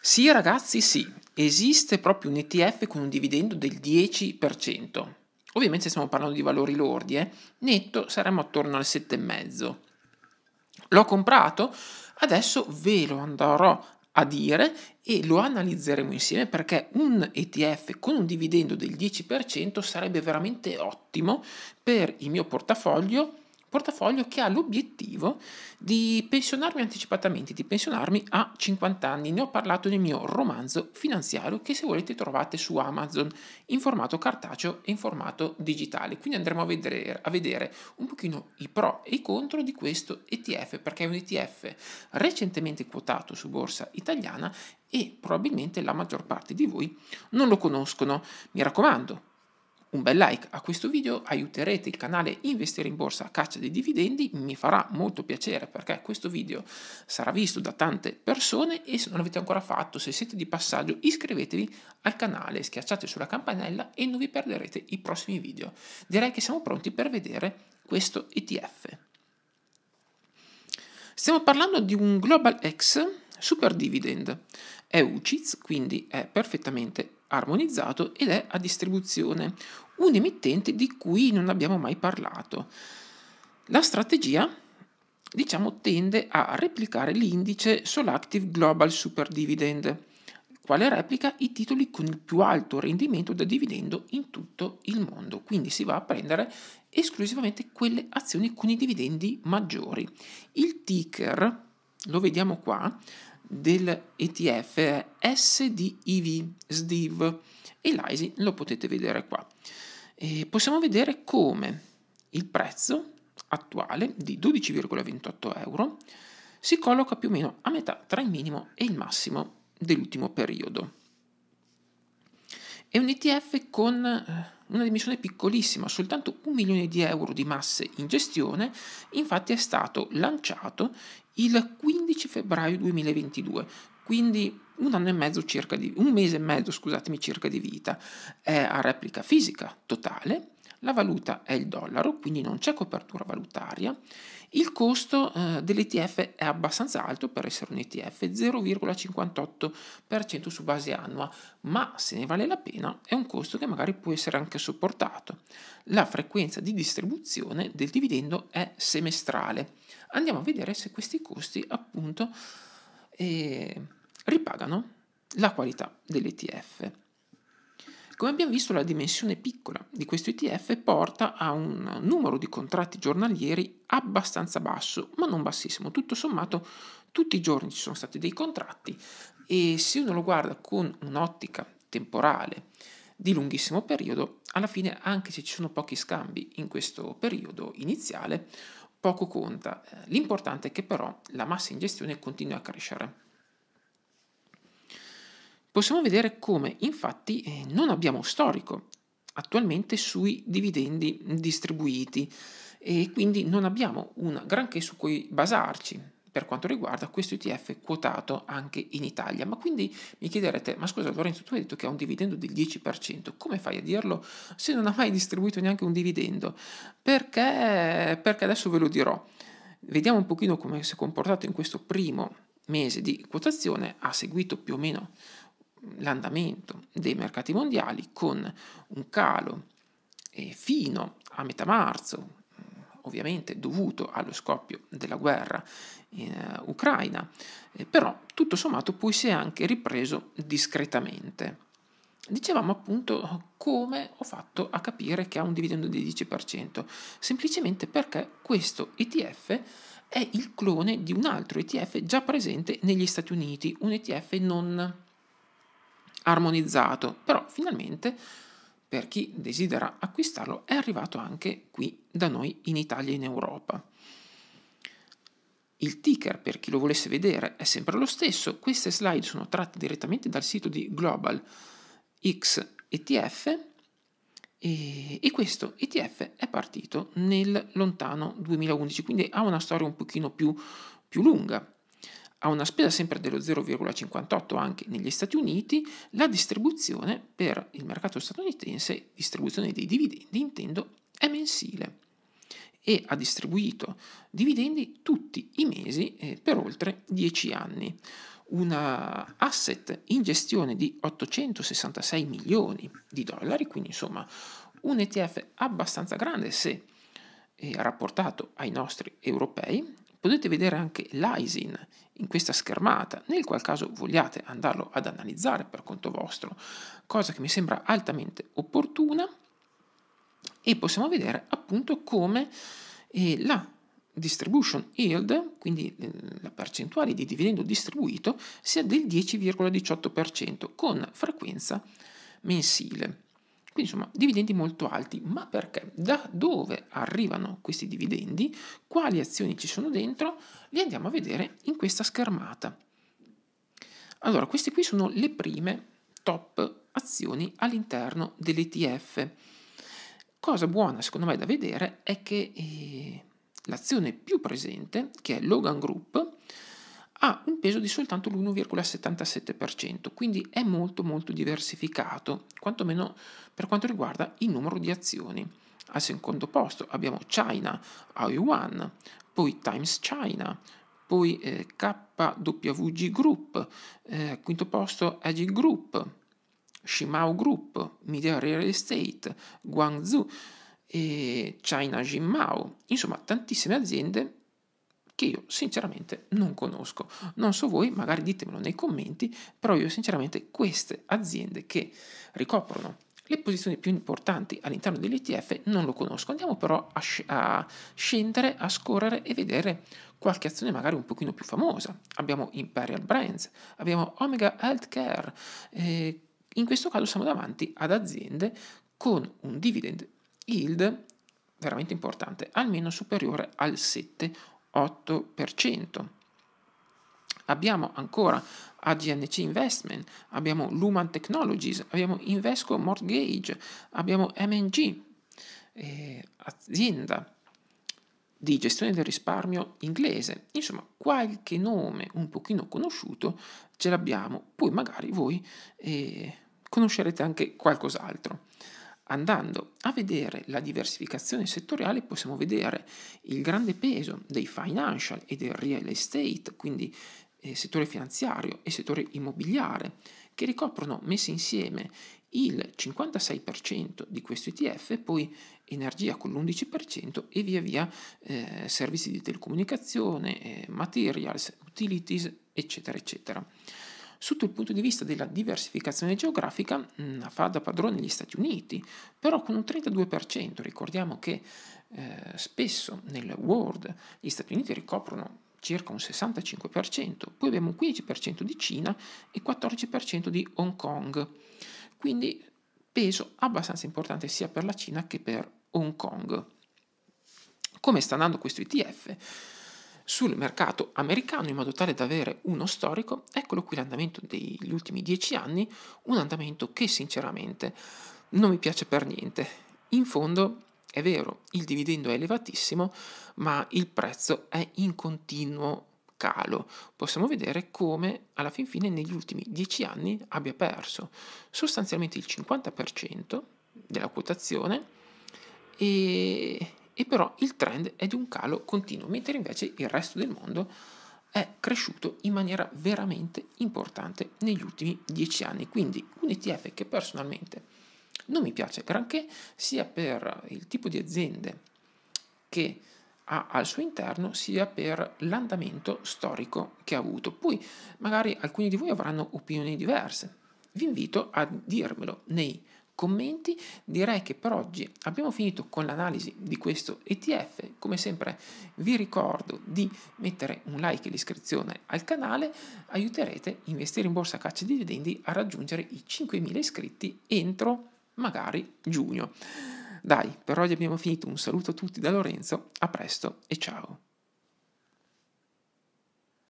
Sì ragazzi, sì, esiste proprio un ETF con un dividendo del 10%. Ovviamente se stiamo parlando di valori lordi, eh? netto saremmo attorno al 7,5. L'ho comprato, adesso ve lo andrò a dire e lo analizzeremo insieme perché un ETF con un dividendo del 10% sarebbe veramente ottimo per il mio portafoglio portafoglio che ha l'obiettivo di pensionarmi anticipatamente, di pensionarmi a 50 anni. Ne ho parlato nel mio romanzo finanziario che se volete trovate su Amazon in formato cartaceo e in formato digitale. Quindi andremo a vedere, a vedere un pochino i pro e i contro di questo ETF perché è un ETF recentemente quotato su borsa italiana e probabilmente la maggior parte di voi non lo conoscono. Mi raccomando, un bel like a questo video aiuterete il canale Investire in Borsa a caccia dei dividendi, mi farà molto piacere perché questo video sarà visto da tante persone e se non l'avete ancora fatto, se siete di passaggio, iscrivetevi al canale, schiacciate sulla campanella e non vi perderete i prossimi video. Direi che siamo pronti per vedere questo ETF. Stiamo parlando di un Global X Super Dividend. È UCITS, quindi è perfettamente armonizzato ed è a distribuzione, un emittente di cui non abbiamo mai parlato. La strategia diciamo, tende a replicare l'indice Solactive Global Super Dividend, quale replica i titoli con il più alto rendimento da dividendo in tutto il mondo. Quindi si va a prendere esclusivamente quelle azioni con i dividendi maggiori. Il ticker, lo vediamo qua, dell'ETF è SDIV, SDIV e l'ISI lo potete vedere qua. E possiamo vedere come il prezzo attuale di 12,28 euro si colloca più o meno a metà tra il minimo e il massimo dell'ultimo periodo. È un ETF con eh, una dimensione piccolissima, soltanto un milione di euro di masse in gestione, infatti è stato lanciato il 15 febbraio 2022, quindi un anno e mezzo circa di, un mese e mezzo, scusatemi, circa di vita. È a replica fisica totale la valuta è il dollaro, quindi non c'è copertura valutaria, il costo eh, dell'ETF è abbastanza alto per essere un ETF, 0,58% su base annua, ma se ne vale la pena è un costo che magari può essere anche sopportato. La frequenza di distribuzione del dividendo è semestrale. Andiamo a vedere se questi costi appunto eh, ripagano la qualità dell'ETF. Come abbiamo visto la dimensione piccola di questo ETF porta a un numero di contratti giornalieri abbastanza basso, ma non bassissimo. Tutto sommato tutti i giorni ci sono stati dei contratti e se uno lo guarda con un'ottica temporale di lunghissimo periodo, alla fine anche se ci sono pochi scambi in questo periodo iniziale, poco conta. Eh, l'importante è che però la massa in gestione continui a crescere possiamo vedere come infatti eh, non abbiamo storico attualmente sui dividendi distribuiti e quindi non abbiamo un granché su cui basarci per quanto riguarda questo ETF quotato anche in Italia. Ma quindi mi chiederete, ma scusa Lorenzo, tu hai detto che ha un dividendo del 10%, come fai a dirlo se non ha mai distribuito neanche un dividendo? Perché, perché adesso ve lo dirò. Vediamo un pochino come si è comportato in questo primo mese di quotazione, ha seguito più o meno l'andamento dei mercati mondiali con un calo eh, fino a metà marzo, mm, ovviamente dovuto allo scoppio della guerra in eh, Ucraina, eh, però tutto sommato poi si è anche ripreso discretamente. Dicevamo appunto come ho fatto a capire che ha un dividendo del 10%, semplicemente perché questo ETF è il clone di un altro ETF già presente negli Stati Uniti, un ETF non armonizzato, però finalmente per chi desidera acquistarlo è arrivato anche qui da noi in Italia e in Europa. Il ticker per chi lo volesse vedere è sempre lo stesso, queste slide sono tratte direttamente dal sito di Global X ETF e, e questo ETF è partito nel lontano 2011, quindi ha una storia un pochino più, più lunga a una spesa sempre dello 0,58 anche negli Stati Uniti, la distribuzione per il mercato statunitense, distribuzione dei dividendi intendo, è mensile e ha distribuito dividendi tutti i mesi eh, per oltre 10 anni. Un asset in gestione di 866 milioni di dollari, quindi insomma un ETF abbastanza grande se eh, rapportato ai nostri europei potete vedere anche l'ISIN in questa schermata, nel qual caso vogliate andarlo ad analizzare per conto vostro, cosa che mi sembra altamente opportuna e possiamo vedere appunto come eh, la distribution yield, quindi eh, la percentuale di dividendo distribuito, sia del 10,18% con frequenza mensile. Quindi insomma, dividendi molto alti, ma perché? Da dove arrivano questi dividendi? Quali azioni ci sono dentro? Li andiamo a vedere in questa schermata. Allora, queste qui sono le prime top azioni all'interno dell'ETF. Cosa buona secondo me da vedere è che eh, l'azione più presente, che è Logan Group, ha un peso di soltanto l'1,77%, quindi è molto molto diversificato, quantomeno per quanto riguarda il numero di azioni. Al secondo posto abbiamo China, Aoyuan, poi Times China, poi eh, KWG Group, eh, quinto posto AG Group, Shimao Group, Media Real Estate, Guangzhou, China Jimao, insomma tantissime aziende che io sinceramente non conosco. Non so voi, magari ditemelo nei commenti, però io sinceramente queste aziende che ricoprono le posizioni più importanti all'interno dell'ETF non lo conosco. Andiamo però a, sc- a, scendere, a scorrere e vedere qualche azione magari un pochino più famosa. Abbiamo Imperial Brands, abbiamo Omega Healthcare. Eh, in questo caso siamo davanti ad aziende con un dividend yield veramente importante, almeno superiore al 7 8%. Abbiamo ancora AGNC Investment, abbiamo Luman Technologies, abbiamo Invesco Mortgage, abbiamo MNG, eh, azienda di gestione del risparmio inglese. Insomma, qualche nome un pochino conosciuto ce l'abbiamo, poi magari voi eh, conoscerete anche qualcos'altro. Andando a vedere la diversificazione settoriale possiamo vedere il grande peso dei financial e del real estate, quindi eh, settore finanziario e settore immobiliare, che ricoprono messi insieme il 56% di questo ETF, poi energia con l'11% e via via eh, servizi di telecomunicazione, eh, materials, utilities, eccetera, eccetera. Sotto il punto di vista della diversificazione geografica mm, fa da padrone gli Stati Uniti, però con un 32%, ricordiamo che eh, spesso nel World gli Stati Uniti ricoprono circa un 65%, poi abbiamo un 15% di Cina e 14% di Hong Kong, quindi peso abbastanza importante sia per la Cina che per Hong Kong. Come sta andando questo ETF? sul mercato americano in modo tale da avere uno storico, eccolo qui l'andamento degli ultimi dieci anni, un andamento che sinceramente non mi piace per niente. In fondo è vero, il dividendo è elevatissimo, ma il prezzo è in continuo calo. Possiamo vedere come alla fin fine negli ultimi dieci anni abbia perso sostanzialmente il 50% della quotazione e e però il trend è di un calo continuo, mentre invece il resto del mondo è cresciuto in maniera veramente importante negli ultimi dieci anni. Quindi un ETF che personalmente non mi piace granché, sia per il tipo di aziende che ha al suo interno, sia per l'andamento storico che ha avuto. Poi magari alcuni di voi avranno opinioni diverse. Vi invito a dirmelo nei commenti. Direi che per oggi abbiamo finito con l'analisi di questo ETF. Come sempre vi ricordo di mettere un like e l'iscrizione al canale, aiuterete Investire in Borsa Caccia e Dividendi a raggiungere i 5.000 iscritti entro magari giugno. Dai, per oggi abbiamo finito, un saluto a tutti da Lorenzo, a presto e ciao!